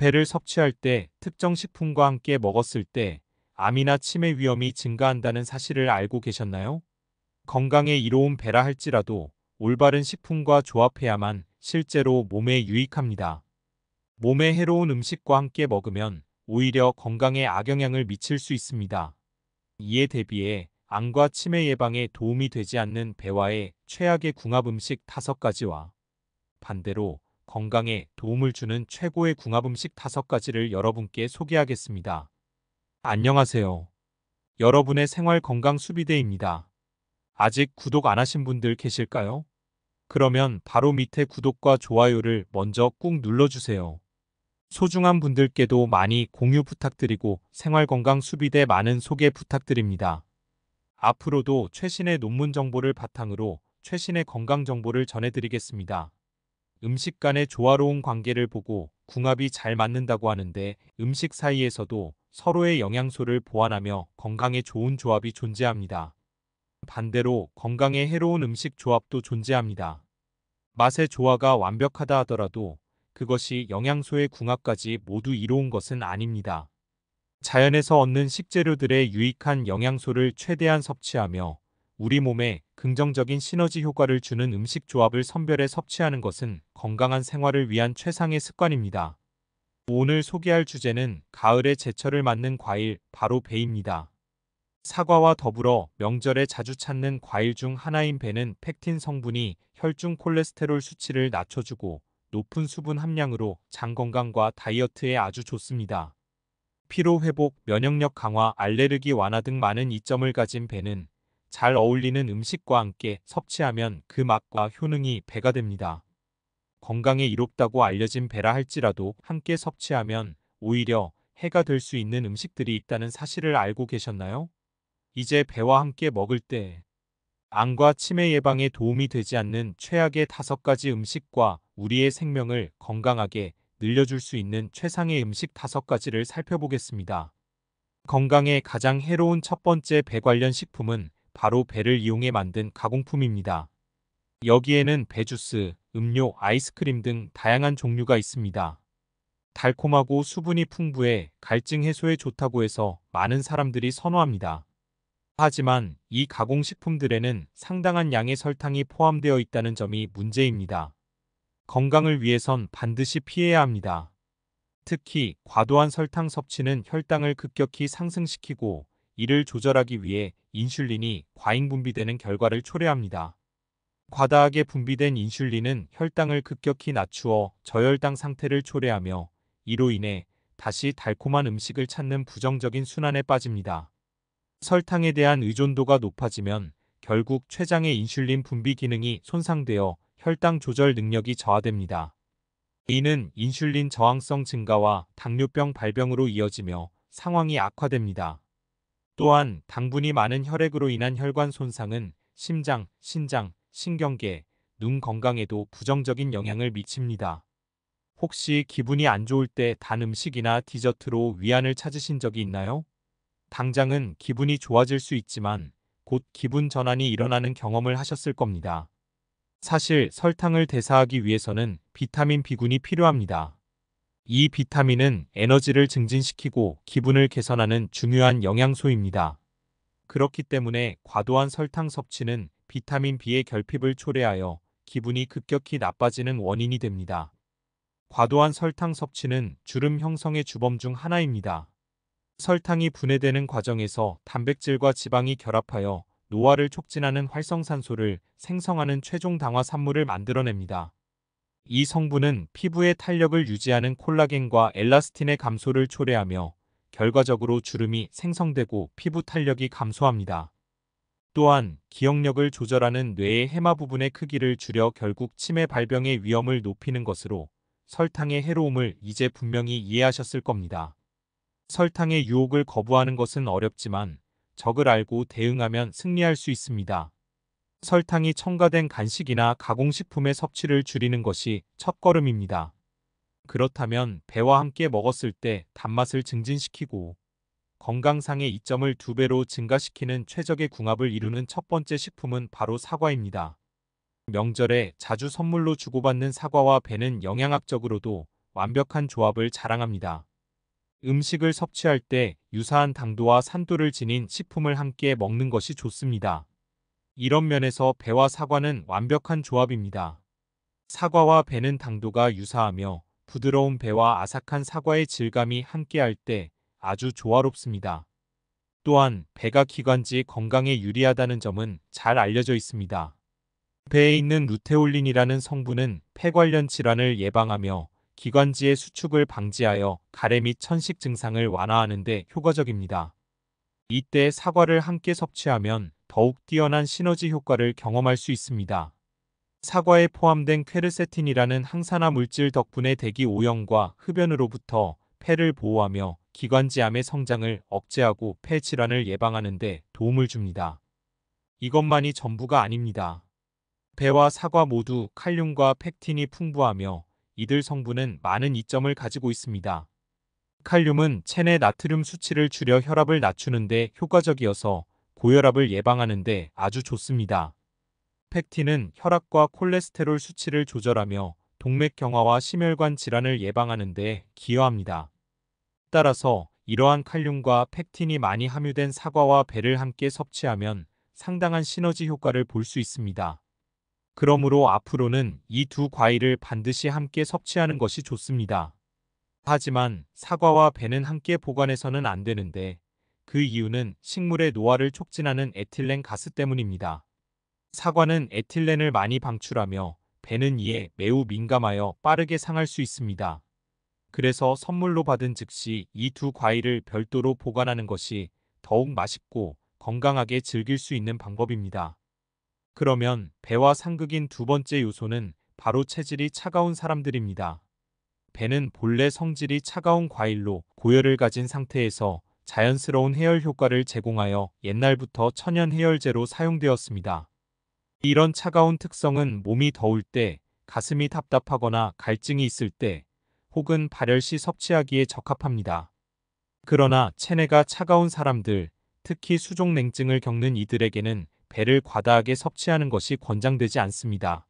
배를 섭취할 때 특정 식품과 함께 먹었을 때 암이나 치매 위험이 증가한다는 사실을 알고 계셨나요? 건강에 이로운 배라 할지라도 올바른 식품과 조합해야만 실제로 몸에 유익합니다. 몸에 해로운 음식과 함께 먹으면 오히려 건강에 악영향을 미칠 수 있습니다. 이에 대비해 암과 치매 예방에 도움이 되지 않는 배와의 최악의 궁합 음식 5가지와 반대로 건강에 도움을 주는 최고의 궁합 음식 5가지를 여러분께 소개하겠습니다. 안녕하세요. 여러분의 생활 건강 수비대입니다. 아직 구독 안 하신 분들 계실까요? 그러면 바로 밑에 구독과 좋아요를 먼저 꾹 눌러주세요. 소중한 분들께도 많이 공유 부탁드리고 생활건강수비대 많은 소개 부탁드립니다. 앞으로도 최신의 논문 정보를 바탕으로 최신의 건강 정보를 전해드리겠습니다. 음식 간의 조화로운 관계를 보고 궁합이 잘 맞는다고 하는데 음식 사이에서도 서로의 영양소를 보완하며 건강에 좋은 조합이 존재합니다. 반대로 건강에 해로운 음식 조합도 존재합니다. 맛의 조화가 완벽하다 하더라도 그것이 영양소의 궁합까지 모두 이로운 것은 아닙니다. 자연에서 얻는 식재료들의 유익한 영양소를 최대한 섭취하며 우리 몸에 긍정적인 시너지 효과를 주는 음식 조합을 선별해 섭취하는 것은 건강한 생활을 위한 최상의 습관입니다. 오늘 소개할 주제는 가을의 제철을 맞는 과일, 바로 배입니다. 사과와 더불어 명절에 자주 찾는 과일 중 하나인 배는 팩틴 성분이 혈중 콜레스테롤 수치를 낮춰주고 높은 수분 함량으로 장 건강과 다이어트에 아주 좋습니다. 피로 회복, 면역력 강화, 알레르기 완화 등 많은 이점을 가진 배는 잘 어울리는 음식과 함께 섭취하면 그 맛과 효능이 배가 됩니다. 건강에 이롭다고 알려진 배라 할지라도 함께 섭취하면 오히려 해가 될 수 있는 음식들이 있다는 사실을 알고 계셨나요? 이제 배와 함께 먹을 때안과 치매 예방에 도움이 되지 않는 최악의 다섯 가지 음식과 우리의 생명을 건강하게 늘려줄 수 있는 최상의 음식 다섯 가지를 살펴보겠습니다. 건강에 가장 해로운 첫 번째 배 관련 식품은 바로 배를 이용해 만든 가공품입니다. 여기에는 배주스, 음료, 아이스크림 등 다양한 종류가 있습니다. 달콤하고 수분이 풍부해 갈증 해소에 좋다고 해서 많은 사람들이 선호합니다. 하지만 이 가공식품들에는 상당한 양의 설탕이 포함되어 있다는 점이 문제입니다. 건강을 위해선 반드시 피해야 합니다. 특히 과도한 설탕 섭취는 혈당을 급격히 상승시키고 이를 조절하기 위해 인슐린이 과잉 분비되는 결과를 초래합니다. 과다하게 분비된 인슐린은 혈당을 급격히 낮추어 저혈당 상태를 초래하며 이로 인해 다시 달콤한 음식을 찾는 부정적인 순환에 빠집니다. 설탕에 대한 의존도가 높아지면 결국 췌장의 인슐린 분비 기능이 손상되어 혈당 조절 능력이 저하됩니다. 이는 인슐린 저항성 증가와 당뇨병 발병으로 이어지며 상황이 악화됩니다. 또한 당분이 많은 혈액으로 인한 혈관 손상은 심장, 신장, 신경계, 눈 건강에도 부정적인 영향을 미칩니다. 혹시 기분이 안 좋을 때 단 음식이나 디저트로 위안을 찾으신 적이 있나요? 당장은 기분이 좋아질 수 있지만 곧 기분 전환이 일어나는 경험을 하셨을 겁니다. 사실 설탕을 대사하기 위해서는 비타민 B군이 필요합니다. 이 비타민은 에너지를 증진시키고 기분을 개선하는 중요한 영양소입니다. 그렇기 때문에 과도한 설탕 섭취는 비타민 B의 결핍을 초래하여 기분이 급격히 나빠지는 원인이 됩니다. 과도한 설탕 섭취는 주름 형성의 주범 중 하나입니다. 설탕이 분해되는 과정에서 단백질과 지방이 결합하여 노화를 촉진하는 활성산소를 생성하는 최종 당화 산물을 만들어냅니다. 이 성분은 피부의 탄력을 유지하는 콜라겐과 엘라스틴의 감소를 초래하며 결과적으로 주름이 생성되고 피부 탄력이 감소합니다. 또한 기억력을 조절하는 뇌의 해마 부분의 크기를 줄여 결국 치매 발병의 위험을 높이는 것으로 설탕의 해로움을 이제 분명히 이해하셨을 겁니다. 설탕의 유혹을 거부하는 것은 어렵지만 적을 알고 대응하면 승리할 수 있습니다. 설탕이 첨가된 간식이나 가공식품의 섭취를 줄이는 것이 첫걸음입니다. 그렇다면 배와 함께 먹었을 때 단맛을 증진시키고 건강상의 이점을 두 배로 증가시키는 최적의 궁합을 이루는 첫 번째 식품은 바로 사과입니다. 명절에 자주 선물로 주고받는 사과와 배는 영양학적으로도 완벽한 조합을 자랑합니다. 음식을 섭취할 때 유사한 당도와 산도를 지닌 식품을 함께 먹는 것이 좋습니다. 이런 면에서 배와 사과는 완벽한 조합입니다. 사과와 배는 당도가 유사하며 부드러운 배와 아삭한 사과의 질감이 함께할 때 아주 조화롭습니다. 또한 배가 기관지 건강에 유리하다는 점은 잘 알려져 있습니다. 배에 있는 루테올린이라는 성분은 폐 관련 질환을 예방하며 기관지의 수축을 방지하여 가래 및 천식 증상을 완화하는 데 효과적입니다. 이때 사과를 함께 섭취하면 더욱 뛰어난 시너지 효과를 경험할 수 있습니다. 사과에 포함된 퀘르세틴이라는 항산화 물질 덕분에 대기 오염과 흡연으로부터 폐를 보호하며 기관지암의 성장을 억제하고 폐 질환을 예방하는 데 도움을 줍니다. 이것만이 전부가 아닙니다. 배와 사과 모두 칼륨과 팩틴이 풍부하며 이들 성분은 많은 이점을 가지고 있습니다. 칼륨은 체내 나트륨 수치를 줄여 혈압을 낮추는데 효과적이어서 고혈압을 예방하는데 아주 좋습니다. 팩틴은 혈압과 콜레스테롤 수치를 조절하며 동맥 경화와 심혈관 질환을 예방하는데 기여합니다. 따라서 이러한 칼륨과 팩틴이 많이 함유된 사과와 배를 함께 섭취하면 상당한 시너지 효과를 볼 수 있습니다. 그러므로 앞으로는 이 두 과일을 반드시 함께 섭취하는 것이 좋습니다. 하지만 사과와 배는 함께 보관해서는 안 되는데 그 이유는 식물의 노화를 촉진하는 에틸렌 가스 때문입니다. 사과는 에틸렌을 많이 방출하며 배는 이에 매우 민감하여 빠르게 상할 수 있습니다. 그래서 선물로 받은 즉시 이 두 과일을 별도로 보관하는 것이 더욱 맛있고 건강하게 즐길 수 있는 방법입니다. 그러면 배와 상극인 두 번째 요소는 바로 체질이 차가운 사람들입니다. 배는 본래 성질이 차가운 과일로 고열을 가진 상태에서 자연스러운 해열 효과를 제공하여 옛날부터 천연 해열제로 사용되었습니다. 이런 차가운 특성은 몸이 더울 때, 가슴이 답답하거나 갈증이 있을 때, 혹은 발열 시 섭취하기에 적합합니다. 그러나 체내가 차가운 사람들, 특히 수족냉증을 겪는 이들에게는 배를 과다하게 섭취하는 것이 권장되지 않습니다.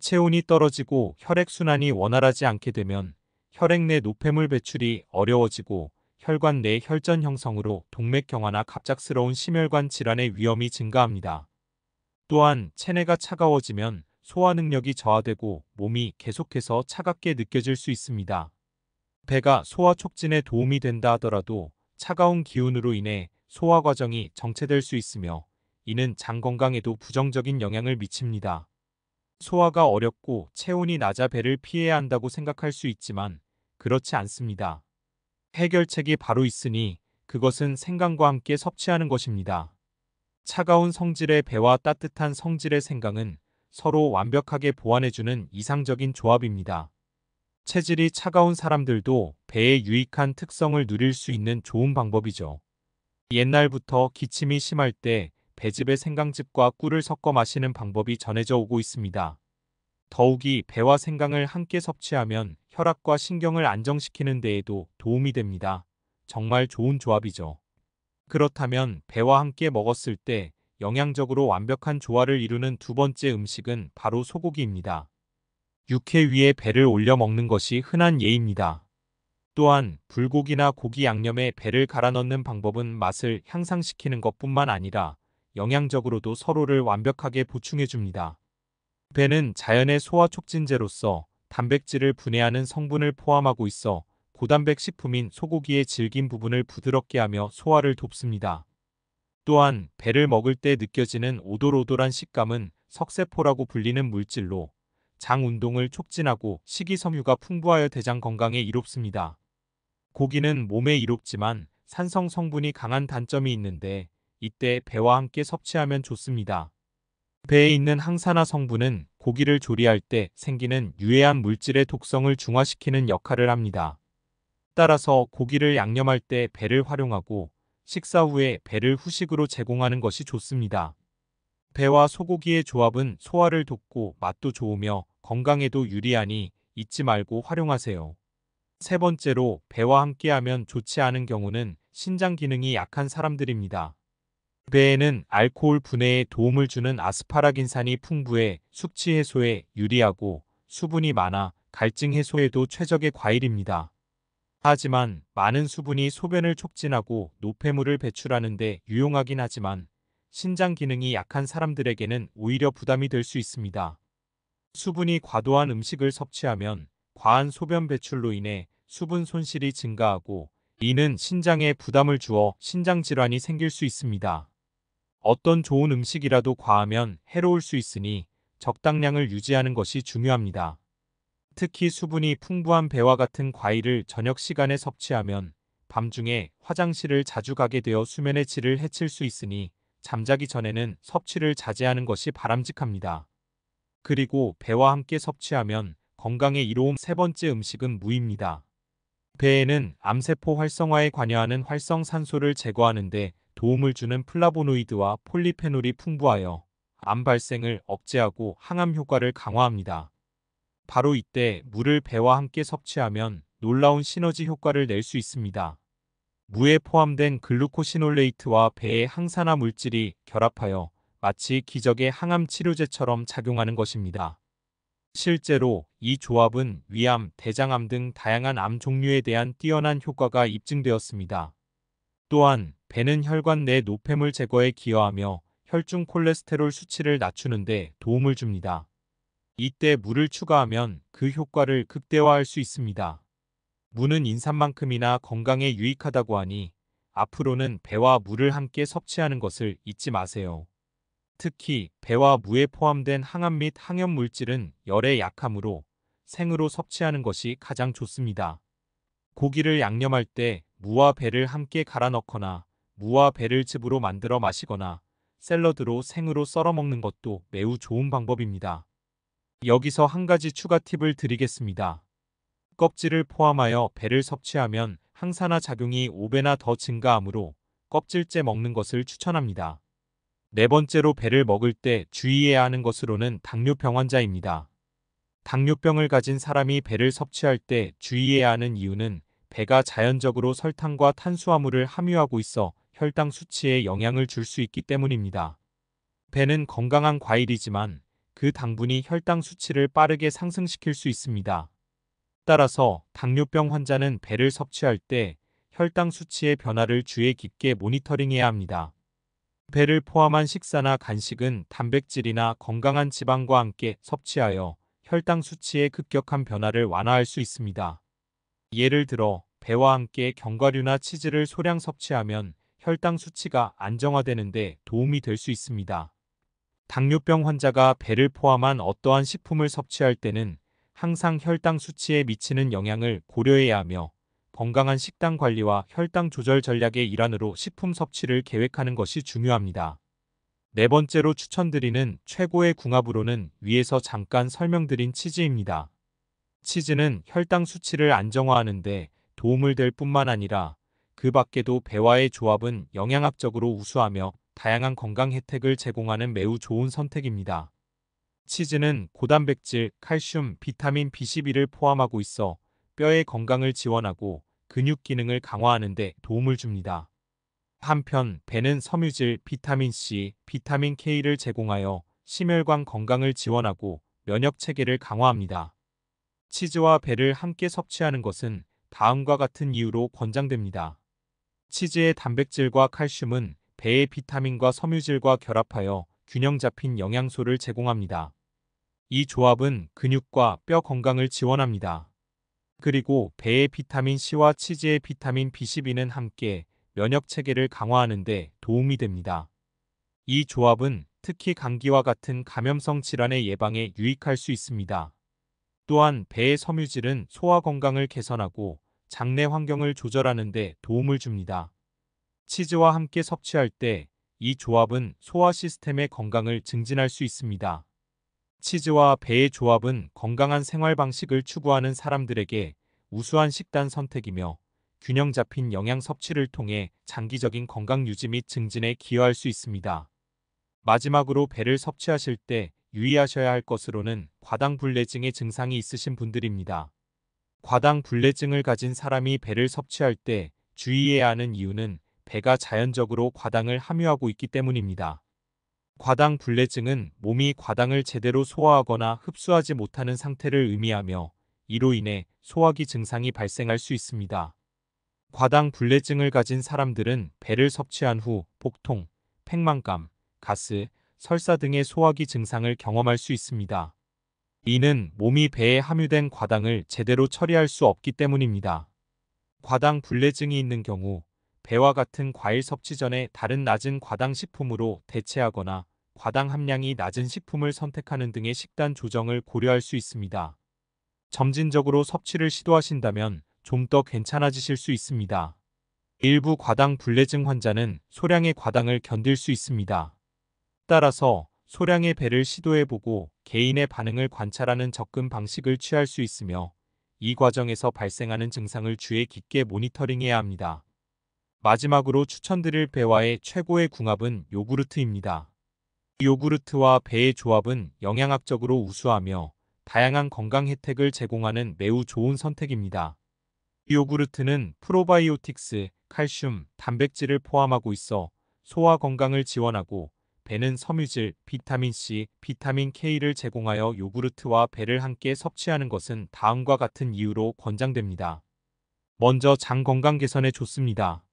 체온이 떨어지고 혈액순환이 원활하지 않게 되면 혈액 내 노폐물 배출이 어려워지고 혈관 내 혈전 형성으로 동맥 경화나 갑작스러운 심혈관 질환의 위험이 증가합니다. 또한 체내가 차가워지면 소화 능력이 저하되고 몸이 계속해서 차갑게 느껴질 수 있습니다. 배가 소화 촉진에 도움이 된다 하더라도 차가운 기운으로 인해 소화 과정이 정체될 수 있으며 이는 장 건강에도 부정적인 영향을 미칩니다. 소화가 어렵고 체온이 낮아 배를 피해야 한다고 생각할 수 있지만 그렇지 않습니다. 해결책이 바로 있으니 그것은 생강과 함께 섭취하는 것입니다. 차가운 성질의 배와 따뜻한 성질의 생강은 서로 완벽하게 보완해주는 이상적인 조합입니다. 체질이 차가운 사람들도 배에 유익한 특성을 누릴 수 있는 좋은 방법이죠. 옛날부터 기침이 심할 때배즙의 생강즙과 꿀을 섞어 마시는 방법이 전해져 오고 있습니다. 더욱이 배와 생강을 함께 섭취하면 혈압과 신경을 안정시키는 데에도 도움이 됩니다. 정말 좋은 조합이죠. 그렇다면 배와 함께 먹었을 때 영양적으로 완벽한 조화를 이루는 두 번째 음식은 바로 소고기입니다. 육회 위에 배를 올려 먹는 것이 흔한 예입니다. 또한 불고기나 고기 양념에 배를 갈아 넣는 방법은 맛을 향상시키는 것뿐만 아니라 영양적으로도 서로를 완벽하게 보충해줍니다. 벤는 자연의 소화 촉진제로서 단백질을 분해하는 성분을 포함하고 있어 고단백 식품인 소고기의 질긴 부분을 부드럽게 하며 소화를 돕습니다. 또한 배를 먹을 때 느껴지는 오돌오돌한 식감은 석세포라고 불리는 물질로 장 운동을 촉진하고 식이섬유가 풍부하여 대장 건강에 이롭습니다. 고기는 몸에 이롭지만 산성 성분이 강한 단점이 있는데 이때 배와 함께 섭취하면 좋습니다. 배에 있는 항산화 성분은 고기를 조리할 때 생기는 유해한 물질의 독성을 중화시키는 역할을 합니다. 따라서 고기를 양념할 때 배를 활용하고 식사 후에 배를 후식으로 제공하는 것이 좋습니다. 배와 소고기의 조합은 소화를 돕고 맛도 좋으며 건강에도 유리하니 잊지 말고 활용하세요. 세 번째로 배와 함께하면 좋지 않은 경우는 신장 기능이 약한 사람들입니다. 배에는 알코올 분해에 도움을 주는 아스파라긴산이 풍부해 숙취 해소에 유리하고 수분이 많아 갈증 해소에도 최적의 과일입니다. 하지만 많은 수분이 소변을 촉진하고 노폐물을 배출하는데 유용하긴 하지만 신장 기능이 약한 사람들에게는 오히려 부담이 될 수 있습니다. 수분이 과도한 음식을 섭취하면 과한 소변 배출로 인해 수분 손실이 증가하고 이는 신장에 부담을 주어 신장 질환이 생길 수 있습니다. 어떤 좋은 음식이라도 과하면 해로울 수 있으니 적당량을 유지하는 것이 중요합니다. 특히 수분이 풍부한 배와 같은 과일을 저녁 시간에 섭취하면 밤중에 화장실을 자주 가게 되어 수면의 질을 해칠 수 있으니 잠자기 전에는 섭취를 자제하는 것이 바람직합니다. 그리고 배와 함께 섭취하면 건강에 이로운세 번째 음식은 무입니다. 배에는 암세포 활성화에 관여하는 활성산소를 제거하는데 도움을 주는 플라보노이드와 폴리페놀이 풍부하여 암 발생을 억제하고 항암 효과를 강화합니다. 바로 이때 물을 배와 함께 섭취하면 놀라운 시너지 효과를 낼 수 있습니다. 무에 포함된 글루코시놀레이트와 배의 항산화 물질이 결합하여 마치 기적의 항암 치료제처럼 작용하는 것입니다. 실제로 이 조합은 위암, 대장암 등 다양한 암 종류에 대한 뛰어난 효과가 입증되었습니다. 또한 배는 혈관 내 노폐물 제거에 기여하며 혈중 콜레스테롤 수치를 낮추는데 도움을 줍니다. 이때 물을 추가하면 그 효과를 극대화할 수 있습니다. 무는 인삼만큼이나 건강에 유익하다고 하니 앞으로는 배와 물을 함께 섭취하는 것을 잊지 마세요. 특히 배와 무에 포함된 항암 및 항염 물질은 열에 약하므로 생으로 섭취하는 것이 가장 좋습니다. 고기를 양념할 때 무와 배를 함께 갈아 넣거나 무와 배를즙으로 만들어 마시거나 샐러드로 생으로 썰어 먹는 것도 매우 좋은 방법입니다. 여기서 한 가지 추가 팁을 드리겠습니다. 껍질을 포함하여 배를 섭취하면 항산화 작용이 5배나 더 증가하므로 껍질째 먹는 것을 추천합니다. 네 번째로 배를 먹을 때 주의해야 하는 것으로는 당뇨병 환자입니다. 당뇨병을 가진 사람이 배를 섭취할 때 주의해야 하는 이유는 배가 자연적으로 설탕과 탄수화물을 함유하고 있어 혈당 수치에 영향을 줄 수 있기 때문입니다. 배는 건강한 과일이지만 그 당분이 혈당 수치를 빠르게 상승시킬 수 있습니다. 따라서 당뇨병 환자는 배를 섭취할 때 혈당 수치의 변화를 주의 깊게 모니터링해야 합니다. 배를 포함한 식사나 간식은 단백질이나 건강한 지방과 함께 섭취하여 혈당 수치의 급격한 변화를 완화할 수 있습니다. 예를 들어 배와 함께 견과류나 치즈를 소량 섭취하면 혈당 수치가 안정화되는데 도움이 될 수 있습니다. 당뇨병 환자가 배를 포함한 어떠한 식품을 섭취할 때는 항상 혈당 수치에 미치는 영향을 고려해야 하며 건강한 식단 관리와 혈당 조절 전략의 일환으로 식품 섭취를 계획하는 것이 중요합니다. 네 번째로 추천드리는 최고의 궁합으로는 위에서 잠깐 설명드린 치즈입니다. 치즈는 혈당 수치를 안정화하는데 도움을 될 뿐만 아니라 그 밖에도 배와의 조합은 영양학적으로 우수하며 다양한 건강 혜택을 제공하는 매우 좋은 선택입니다. 치즈는 고단백질, 칼슘, 비타민 B12를 포함하고 있어 뼈의 건강을 지원하고 근육 기능을 강화하는 데 도움을 줍니다. 한편 배는 섬유질, 비타민C, 비타민K를 제공하여 심혈관 건강을 지원하고 면역 체계를 강화합니다. 치즈와 배를 함께 섭취하는 것은 다음과 같은 이유로 권장됩니다. 치즈의 단백질과 칼슘은 배의 비타민과 섬유질과 결합하여 균형 잡힌 영양소를 제공합니다. 이 조합은 근육과 뼈 건강을 지원합니다. 그리고 배의 비타민 C와 치즈의 비타민 B12는 함께 면역 체계를 강화하는 데 도움이 됩니다. 이 조합은 특히 감기와 같은 감염성 질환의 예방에 유익할 수 있습니다. 또한 배의 섬유질은 소화 건강을 개선하고 장내 환경을 조절하는 데 도움을 줍니다. 치즈와 함께 섭취할 때 이 조합은 소화 시스템의 건강을 증진할 수 있습니다. 치즈와 배의 조합은 건강한 생활 방식을 추구하는 사람들에게 우수한 식단 선택이며 균형 잡힌 영양 섭취를 통해 장기적인 건강 유지 및 증진에 기여할 수 있습니다. 마지막으로 배를 섭취하실 때 유의하셔야 할 것으로는 과당 불내증의 증상이 있으신 분들입니다. 과당 불내증을 가진 사람이 배를 섭취할 때 주의해야 하는 이유는 배가 자연적으로 과당을 함유하고 있기 때문입니다. 과당 불내증은 몸이 과당을 제대로 소화하거나 흡수하지 못하는 상태를 의미하며 이로 인해 소화기 증상이 발생할 수 있습니다. 과당 불내증을 가진 사람들은 배를 섭취한 후 복통, 팽만감, 가스, 설사 등의 소화기 증상을 경험할 수 있습니다. 이는 몸이 배에 함유된 과당을 제대로 처리할 수 없기 때문입니다. 과당 불내증이 있는 경우 배와 같은 과일 섭취 전에 다른 낮은 과당 식품으로 대체하거나 과당 함량이 낮은 식품을 선택하는 등의 식단 조정을 고려할 수 있습니다. 점진적으로 섭취를 시도하신다면 좀 더 괜찮아지실 수 있습니다. 일부 과당 불내증 환자는 소량의 과당을 견딜 수 있습니다. 따라서 소량의 배를 시도해보고 개인의 반응을 관찰하는 접근 방식을 취할 수 있으며 이 과정에서 발생하는 증상을 주의 깊게 모니터링해야 합니다. 마지막으로 추천드릴 배와의 최고의 궁합은 요구르트입니다. 요구르트와 배의 조합은 영양학적으로 우수하며 다양한 건강 혜택을 제공하는 매우 좋은 선택입니다. 요구르트는 프로바이오틱스, 칼슘, 단백질을 포함하고 있어 소화 건강을 지원하고 배는 섬유질, 비타민C, 비타민K를 제공하여 요구르트와 배를 함께 섭취하는 것은 다음과 같은 이유로 권장됩니다. 먼저 장 건강 개선에 좋습니다.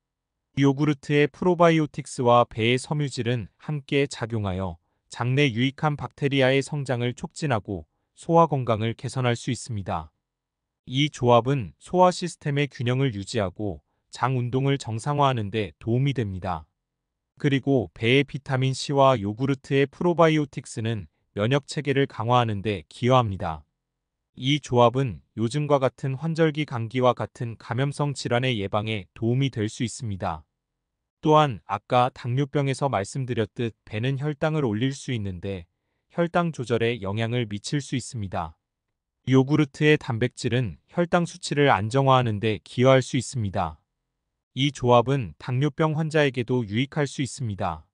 요구르트의 프로바이오틱스와 배의 섬유질은 함께 작용하여 장내 유익한 박테리아의 성장을 촉진하고 소화 건강을 개선할 수 있습니다. 이 조합은 소화 시스템의 균형을 유지하고 장 운동을 정상화하는 데 도움이 됩니다. 그리고 배의 비타민 C와 요구르트의 프로바이오틱스는 면역 체계를 강화하는 데 기여합니다. 이 조합은 요즘과 같은 환절기 감기와 같은 감염성 질환의 예방에 도움이 될 수 있습니다. 또한 아까 당뇨병에서 말씀드렸듯 배는 혈당을 올릴 수 있는데 혈당 조절에 영향을 미칠 수 있습니다. 요구르트의 단백질은 혈당 수치를 안정화하는 데 기여할 수 있습니다. 이 조합은 당뇨병 환자에게도 유익할 수 있습니다.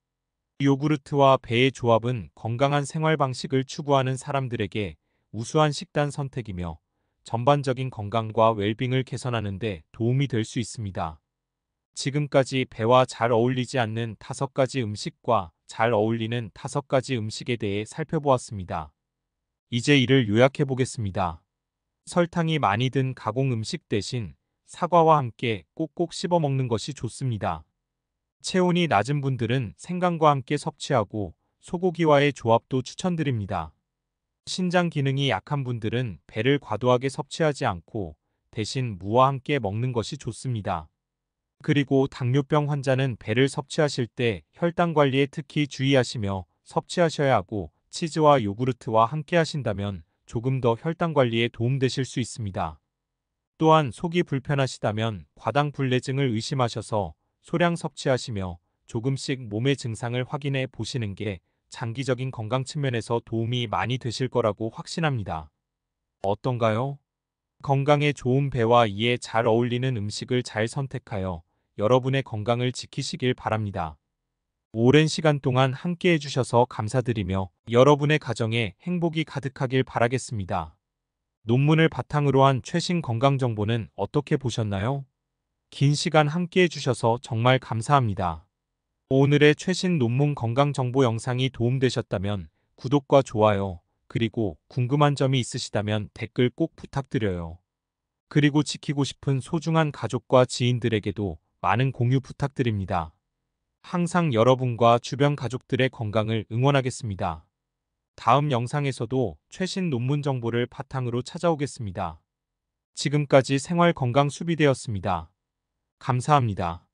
요구르트와 배의 조합은 건강한 생활 방식을 추구하는 사람들에게 우수한 식단 선택이며 전반적인 건강과 웰빙을 개선하는 데 도움이 될 수 있습니다. 지금까지 배와 잘 어울리지 않는 다섯 가지 음식과 잘 어울리는 다섯 가지 음식에 대해 살펴보았습니다. 이제 이를 요약해 보겠습니다. 설탕이 많이 든 가공 음식 대신 사과와 함께 꼭꼭 씹어 먹는 것이 좋습니다. 체온이 낮은 분들은 생강과 함께 섭취하고 소고기와의 조합도 추천드립니다. 신장 기능이 약한 분들은 배를 과도하게 섭취하지 않고 대신 무와 함께 먹는 것이 좋습니다. 그리고 당뇨병 환자는 배를 섭취하실 때 혈당 관리에 특히 주의하시며 섭취하셔야 하고 치즈와 요구르트와 함께 하신다면 조금 더 혈당 관리에 도움되실 수 있습니다. 또한 속이 불편하시다면 과당불내증을 의심하셔서 소량 섭취하시며 조금씩 몸의 증상을 확인해 보시는 게 장기적인 건강 측면에서 도움이 많이 되실 거라고 확신합니다. 어떤가요? 건강에 좋은 배와 이에 잘 어울리는 음식을 잘 선택하여 여러분의 건강을 지키시길 바랍니다. 오랜 시간 동안 함께 해주셔서 감사드리며 여러분의 가정에 행복이 가득하길 바라겠습니다. 논문을 바탕으로 한 최신 건강 정보는 어떻게 보셨나요? 긴 시간 함께해 주셔서 정말 감사합니다. 오늘의 최신 논문 건강 정보 영상이 도움되셨다면 구독과 좋아요, 그리고 궁금한 점이 있으시다면 댓글 꼭 부탁드려요. 그리고 지키고 싶은 소중한 가족과 지인들에게도 많은 공유 부탁드립니다. 항상 여러분과 주변 가족들의 건강을 응원하겠습니다. 다음 영상에서도 최신 논문 정보를 바탕으로 찾아오겠습니다. 지금까지 생활건강수비대였습니다. 감사합니다.